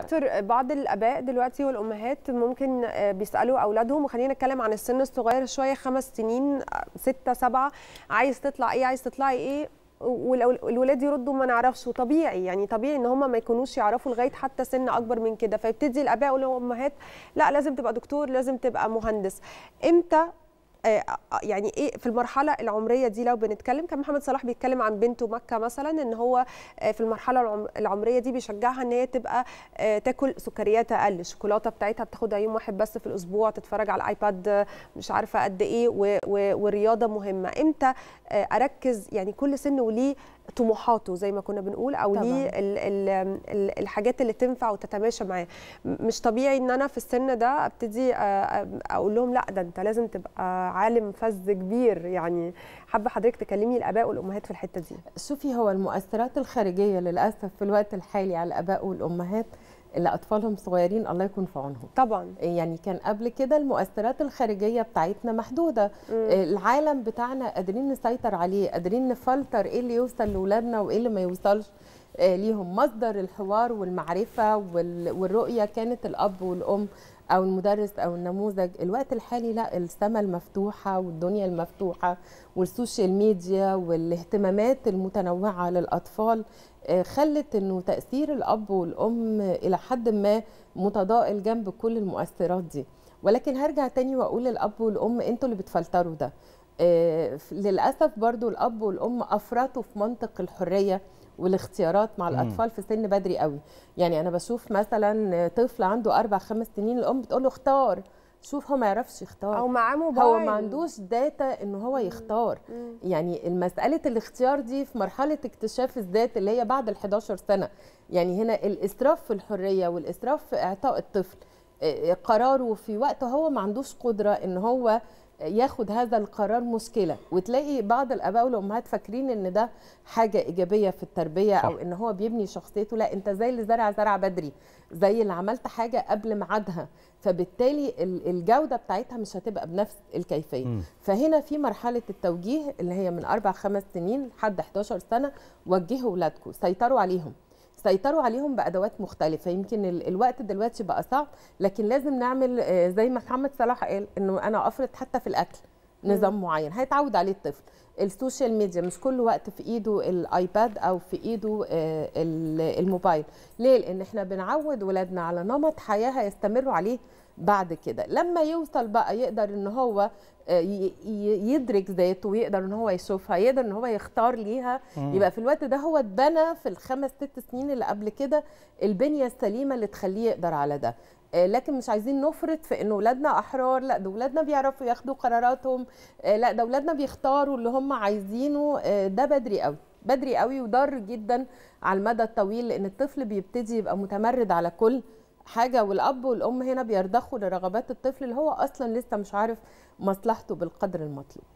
دكتور بعض الاباء دلوقتي والامهات ممكن آه، بيسالوا اولادهم وخلينا نتكلم عن السن الصغير شويه خمس سنين آه، ستة سبعة عايز تطلع ايه عايز تطلعي ايه والولاد يردوا ما نعرفش وطبيعي يعني طبيعي ان هم ما يكونوش يعرفوا لغايه حتى سن اكبر من كده فيبتدي الاباء والامهات لا لازم تبقى دكتور لازم تبقى مهندس امتى آه، آه، آه، يعني ايه في المرحله العمريه دي لو بنتكلم كان محمد صلاح بيتكلم عن بنته مكه مثلا ان هو في المرحله العمريه دي بيشجعها ان هي تبقى تاكل سكريات اقل الشوكولاته بتاعتها بتاخدها يوم واحد بس في الاسبوع تتفرج على الايباد مش عارفه قد ايه والرياضه مهمه امتى اركز يعني كل سن وليه طموحاته زي ما كنا بنقول او ليه الـ الـ الـ الحاجات اللي تنفع وتتماشى معاه مش طبيعي ان انا في السن ده ابتدي اقول لهم لا ده انت لازم تبقى عالم فز كبير يعني حابه حضرتك تكلمي الاباء والامهات في الحته دي شوفي هو المؤثرات الخارجيه للاسف في الوقت الحالي على الاباء والامهات اللي اطفالهم صغيرين الله يكون في عونهم طبعا يعني كان قبل كده المؤثرات الخارجيه بتاعتنا محدوده مم. العالم بتاعنا قادرين نسيطر عليه قادرين نفلتر ايه اللي يوصل لاولادنا وايه اللي ما يوصلش آه، ليهم مصدر الحوار والمعرفه والرؤيه كانت الاب والام او المدرس او النموذج الوقت الحالي لا السماء المفتوحه والدنيا المفتوحه والسوشيال ميديا والاهتمامات المتنوعه للاطفال آه، خلت انه تاثير الاب والام الى حد ما متضائل جنب كل المؤثرات دي ولكن هرجع تاني واقول للاب والام انتوا اللي بتفلتروا ده آه، للاسف برضو الاب والام افرطوا في منطق الحريه والاختيارات مع الاطفال في سن بدري قوي يعني انا بشوف مثلا طفل عنده اربع خمس سنين الام بتقول له اختار شوف هو ما يعرفش يختار او معاه موبايل هو ما عندوش داتا ان هو يختار مم. يعني مساله الاختيار دي في مرحله اكتشاف الذات اللي هي بعد ال 11 سنه يعني هنا الاسراف في الحريه والاسراف في اعطاء الطفل آه، قراره في وقته هو ما عندوش قدره ان هو ياخد هذا القرار مشكله وتلاقي بعض الاباء والامهات فاكرين ان ده حاجه ايجابيه في التربيه صح. او ان هو بيبني شخصيته لا انت زي اللي زرع زرع بدري زي اللي عملت حاجه قبل ميعادها فبالتالي الجوده بتاعتها مش هتبقى بنفس الكيفيه م. فهنا في مرحله التوجيه اللي هي من اربع خمس سنين لحد 11 سنه وجهوا اولادكم سيطروا عليهم سيطروا عليهم بادوات مختلفه يمكن الوقت دلوقتي بقى صعب لكن لازم نعمل آه، زي ما محمد صلاح قال انه انا افرض حتى في الاكل نظام معين هيتعود عليه الطفل السوشيال ميديا مش كل وقت في ايده الايباد او في ايده آه، الموبايل ليه لان احنا بنعود ولادنا على نمط حياه هيستمروا عليه بعد كده لما يوصل بقى يقدر ان هو آه، يدرك ذاته ويقدر ان هو يشوفها يقدر ان هو يختار ليها يبقى في الوقت ده هو اتبنى في الخمس ست سنين اللي قبل كده البنيه السليمه اللي تخليه يقدر على ده آه، لكن مش عايزين نفرط في ان ولادنا احرار لا ده ولادنا بيعرفوا ياخدوا قراراتهم آه، لا ده ولادنا بيختاروا اللي هم عايزينه آه، ده بدري قوي بدري قوي وضار جدا على المدى الطويل لان الطفل بيبتدي يبقى متمرد على كل حاجه والاب والام هنا بيرضخوا لرغبات الطفل اللي هو اصلا لسه مش عارف مصلحته بالقدر المطلوب